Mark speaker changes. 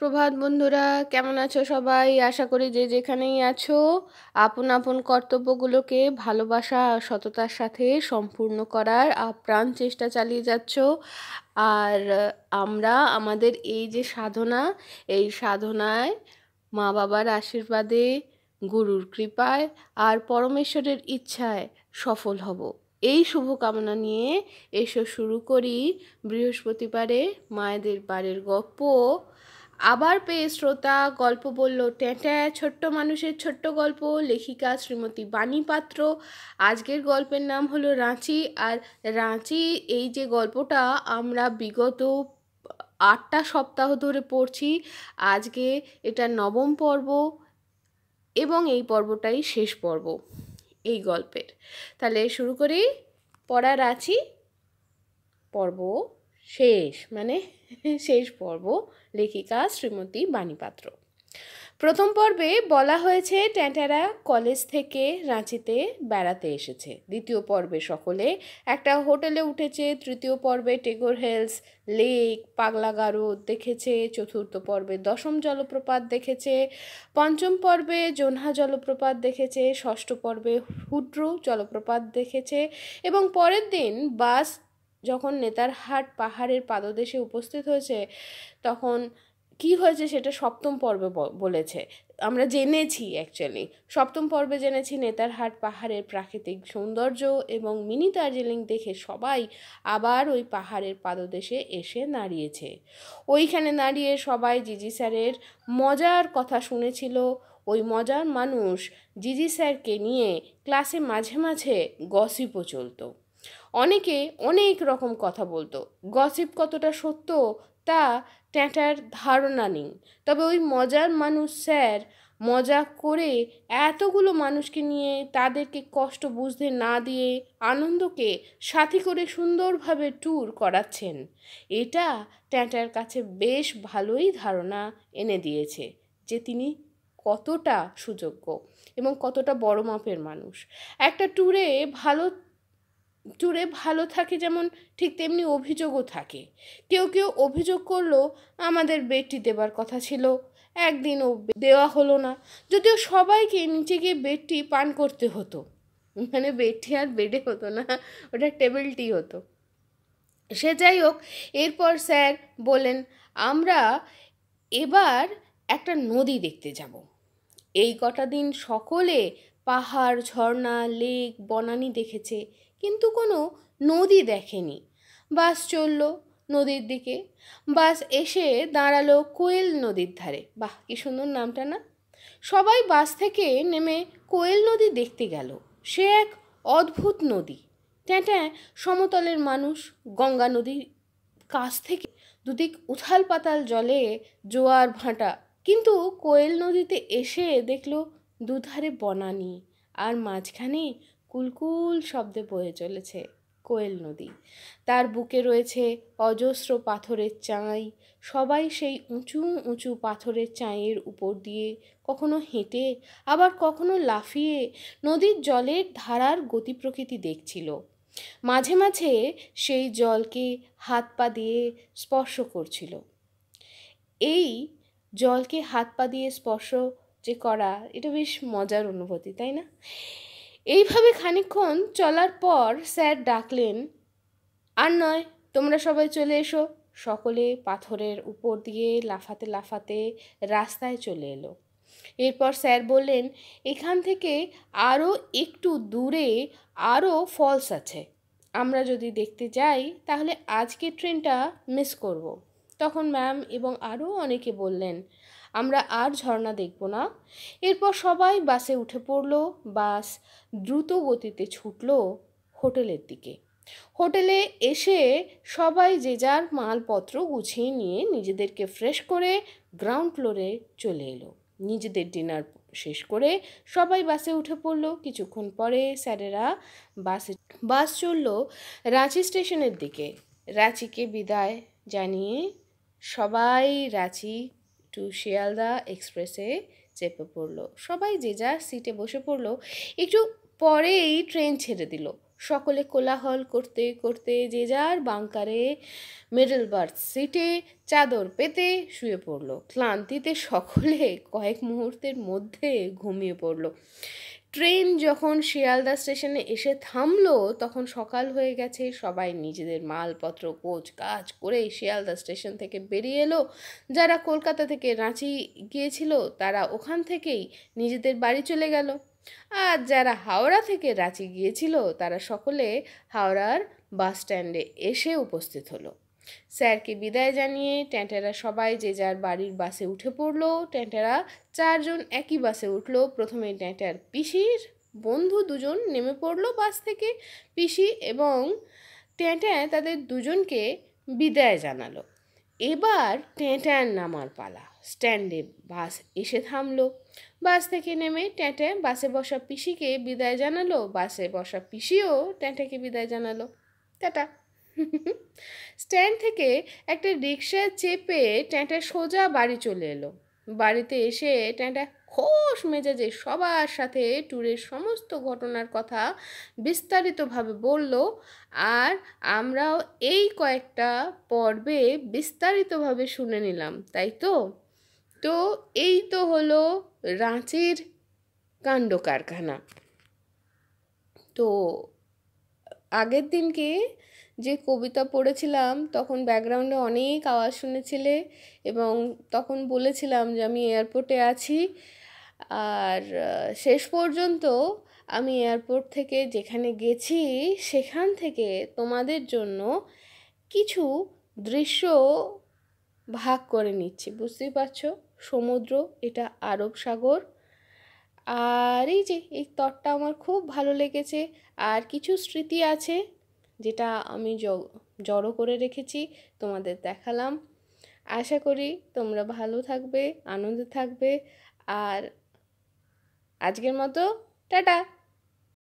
Speaker 1: প্রভাত বন্ধুরা কেমন আছো সবাই আশা করি যে যেখানেই আছো আপন আপন কর্তব্যগুলোকে ভালোবাসা সততার সাথে সম্পূর্ণ করার আপ্রাণ চেষ্টা চালিয়ে যাচ্ছ আর আমরা আমাদের এই যে সাধনা এই সাধনায় মা বাবার আশীর্বাদে গুরুর কৃপায় আর পরমেশ্বরের ইচ্ছায় সফল হব এই শুভকামনা নিয়ে এসো শুরু করি বৃহস্পতিবারে মায়েদের বাড়ির গপ্প আবার পেয়ে শ্রোতা গল্প বলল ট্যাঁট্যা ছোট্ট মানুষের ছোট্ট গল্প লেখিকা শ্রীমতী বাণী পাত্র আজকের গল্পের নাম হলো রাঁচি আর রাঁচি এই যে গল্পটা আমরা বিগত আটটা সপ্তাহ ধরে পড়ছি আজকে এটা নবম পর্ব এবং এই পর্বটাই শেষ পর্ব এই গল্পের তাহলে শুরু করি পড়া রাঁচি পর্ব শেষ মানে শেষ পর্ব লেখিকা শ্রীমতী বাণীপাত্র প্রথম পর্বে বলা হয়েছে ট্যাঁটারা কলেজ থেকে রাঁচিতে বেড়াতে এসেছে দ্বিতীয় পর্বে সকলে একটা হোটেলে উঠেছে তৃতীয় পর্বে টেগোর হেলস লেক পাগলাগারো দেখেছে চতুর্থ পর্বে দশম জলপ্রপাত দেখেছে পঞ্চম পর্বে জোনহা জলপ্রপাত দেখেছে ষষ্ঠ পর্বে হুড্রু জলপ্রপাত দেখেছে এবং পরের দিন বাস যখন নেতারহাট পাহাড়ের পাদদেশে উপস্থিত হয়েছে তখন কি হয়েছে সেটা সপ্তম পর্বে বলেছে আমরা জেনেছি অ্যাকচুয়ালি সপ্তম পর্বে জেনেছি নেতারহাট পাহাড়ের প্রাকৃতিক সৌন্দর্য এবং মিনি দার্জিলিং দেখে সবাই আবার ওই পাহাড়ের পাদদেশে এসে দাঁড়িয়েছে ওইখানে দাঁড়িয়ে সবাই জিজি স্যারের মজার কথা শুনেছিল ওই মজার মানুষ জিজি স্যারকে নিয়ে ক্লাসে মাঝে মাঝে গসিপও চলতো অনেকে অনেক রকম কথা বলতো গসিপ কতটা সত্য তা ট্যাঁটার ধারণা নেই তবে ওই মজার মানুষ স্যার মজা করে এতগুলো মানুষকে নিয়ে তাদেরকে কষ্ট বুঝতে না দিয়ে আনন্দকে সাথী করে সুন্দরভাবে ট্যুর করাচ্ছেন এটা ট্যাঁটার কাছে বেশ ভালোই ধারণা এনে দিয়েছে যে তিনি কতটা সুযোগ্য এবং কতটা বড় মাপের মানুষ একটা ট্যুরে ভালো জুড়ে ভালো থাকে যেমন ঠিক তেমনি অভিযোগও থাকে কেউ কেউ অভিযোগ করলো আমাদের বেডটি দেবার কথা ছিল একদিন দেওয়া হলো না যদিও সবাইকে নিচে গিয়ে বেডটি পান করতে হতো মানে বেডটি আর বেডে হতো না ওটা টেবিলটি হতো সে যাই হোক এরপর স্যার বলেন আমরা এবার একটা নদী দেখতে যাব এই কটা দিন সকলে পাহাড় ঝর্ণা লেক বনানি দেখেছে কিন্তু কোনো নদী দেখেনি বাস চলল নদীর দিকে বাস এসে দাঁড়ালো কোয়েল নদীর ধারে বাহ কি সুন্দর নামটা না সবাই বাস থেকে নেমে কোয়েল নদী দেখতে গেল সে এক অদ্ভুত নদী ট্যাঁ সমতলের মানুষ গঙ্গা নদীর কাছ থেকে দুদিক উথাল পাতাল জলে জোয়ার ভাঁটা কিন্তু কোয়েল নদীতে এসে দেখলো দুধারে বনানি আর মাঝখানে কুলকুল শব্দে বয়ে চলেছে কোয়েল নদী তার বুকে রয়েছে অজস্র পাথরের চাঁই সবাই সেই উঁচু উঁচু পাথরের চাঁইয়ের উপর দিয়ে কখনো হেঁটে আবার কখনো লাফিয়ে নদীর জলের ধারার গতি প্রকৃতি দেখছিল মাঝে মাঝে সেই জলকে হাত পা দিয়ে স্পর্শ করছিল এই জলকে হাত পা দিয়ে স্পর্শ যে করা এটা বেশ মজার অনুভূতি তাই না এইভাবে খানিক্ষণ চলার পর স্যার ডাকলেন আর নয় তোমরা সবাই চলে এসো সকলে পাথরের উপর দিয়ে লাফাতে লাফাতে রাস্তায় চলে এলো এরপর স্যার বললেন এখান থেকে আরও একটু দূরে আরও ফলস আছে আমরা যদি দেখতে যাই তাহলে আজকে ট্রেনটা মিস করব। তখন ম্যাম এবং আরও অনেকে বললেন আমরা আর ঝর্ণা দেখব না এরপর সবাই বাসে উঠে পড়ল বাস দ্রুত গতিতে ছুটল হোটেলের দিকে হোটেলে এসে সবাই যে যার মালপত্র গুছিয়ে নিয়ে নিজেদেরকে ফ্রেশ করে গ্রাউন্ড ফ্লোরে চলে এলো নিজেদের ডিনার শেষ করে সবাই বাসে উঠে পড়ল কিছুক্ষণ পরে স্যারেরা বাসে বাস চলল রাঁচি স্টেশনের দিকে রাঁচিকে বিদায় জানিয়ে সবাই রাঁচি টু শিয়ালদা এক্সপ্রেসে চেপে পড়লো সবাই যে যার সিটে বসে পড়লো একটু পরেই ট্রেন ছেড়ে দিল সকলে কোলাহল করতে করতে যে যার বাংকারে মিডল বার্থ সিটে চাদর পেতে শুয়ে পড়লো ক্লান্তিতে সকলে কয়েক মুহূর্তের মধ্যে ঘুমিয়ে পড়লো ট্রেন যখন শিয়ালদা স্টেশনে এসে থামলো তখন সকাল হয়ে গেছে সবাই নিজেদের মালপত্র কোচ কাজ করে শিয়ালদা স্টেশন থেকে বেরিয়ে এলো যারা কলকাতা থেকে রাঁচি গিয়েছিল তারা ওখান থেকেই নিজেদের বাড়ি চলে গেল আর যারা হাওড়া থেকে রাঁচি গিয়েছিল তারা সকলে হাওড়ার বাস স্ট্যান্ডে এসে উপস্থিত হলো স্যারকে বিদায় জানিয়ে ট্যাঁটেরা সবাই যে যার বাড়ির বাসে উঠে পড়ল ট্যাঁটেরা চারজন একই বাসে উঠল প্রথমে ট্যাঁটার পিসির বন্ধু দুজন নেমে পড়ল বাস থেকে পিসি এবং ট্যাঁট্যাঁ তাদের দুজনকে বিদায় জানালো এবার ট্যাঁট্যাঁ নামার পালা স্ট্যান্ডে বাস এসে থামলো বাস থেকে নেমে ট্যাঁট্যাঁ বাসে বসা পিসিকে বিদায় জানালো বাসে বসা পিসিও ট্যাঁটাকে বিদায় জানালো টাটা স্ট্যান্ড থেকে একটা রিক্সা চেপে ট্যাঁটা সোজা বাড়ি চলে এলো বাড়িতে এসে ট্যাঁটা খোশ মেজাজে সবার সাথে ট্যুরের সমস্ত ঘটনার কথা বিস্তারিতভাবে বলল আর আমরাও এই কয়েকটা পর্বে বিস্তারিতভাবে শুনে নিলাম তাই তো তো এই তো হলো রাঁচির কাণ্ড কারখানা তো আগের দিনকে যে কবিতা পড়েছিলাম তখন ব্যাকগ্রাউন্ডে অনেক আওয়াজ শুনেছিলে এবং তখন বলেছিলাম যে আমি এয়ারপোর্টে আছি আর শেষ পর্যন্ত আমি এয়ারপোর্ট থেকে যেখানে গেছি সেখান থেকে তোমাদের জন্য কিছু দৃশ্য ভাগ করে নিচ্ছি বুঝতেই পারছো সমুদ্র এটা আরব সাগর আর এই যে এই তটটা আমার খুব ভালো লেগেছে আর কিছু স্মৃতি আছে যেটা আমি জড়ো করে রেখেছি তোমাদের দেখালাম আশা করি তোমরা ভালো থাকবে আনন্দে থাকবে আর আজকের মতো টাটা